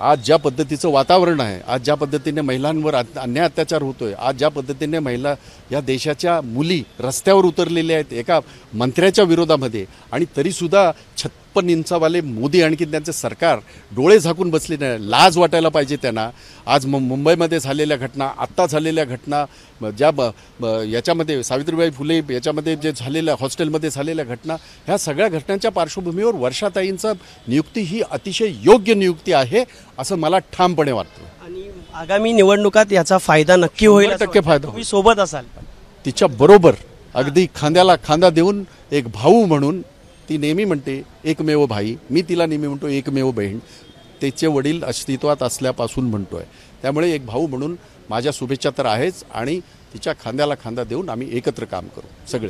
आज ज्या पद्धतीचं वातावरण आहे आज ज्या पद्धतीने महिलांवर अन्याय अत्याचार होतोय आज ज्या पद्धतीने महिला या देशाच्या मुली रस्त्यावर उतरलेल्या आहेत एका मंत्र्याच्या विरोधामध्ये आणि तरीसुद्धा छत छप्पन इंचावाले मोदी आणखी त्यांचे सरकार डोळे झाकून बसले नाही लाज वाटायला पाहिजे त्यांना आज म मुंबईमध्ये झालेल्या घटना आत्ता झालेल्या घटना ज्या याच्यामध्ये सावित्रीबाई फुले याच्यामध्ये जे झालेल्या हॉस्टेलमध्ये झालेल्या घटना ह्या सगळ्या घटनांच्या पार्श्वभूमीवर वर्षाताईंचा नियुक्ती ही अतिशय योग्य नियुक्ती आहे असं मला ठामपणे वाटतं आगामी निवडणुकात याचा फायदा नक्की होईल टक्के फायदा सोबत असाल तिच्या बरोबर अगदी खांद्याला खांदा देऊन एक भाऊ म्हणून ती नेहमी म्हणते एकमेव भाई मी तिला नेहमी म्हणतो एकमेव बहीण त्याचे वडील अस्तित्वात असल्यापासून म्हणतो आहे त्यामुळे एक भाऊ म्हणून माझ्या शुभेच्छा तर आहेच आणि तिच्या खांद्याला खांदा देऊन आम्ही एकत्र काम करू सगळे